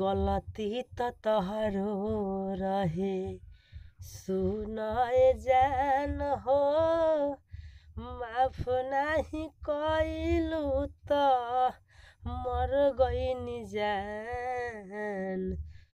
গলাতীত তাহার রাহে শুনায় যেন হো মাফ নাহি কইলু তো মর গইনি যেন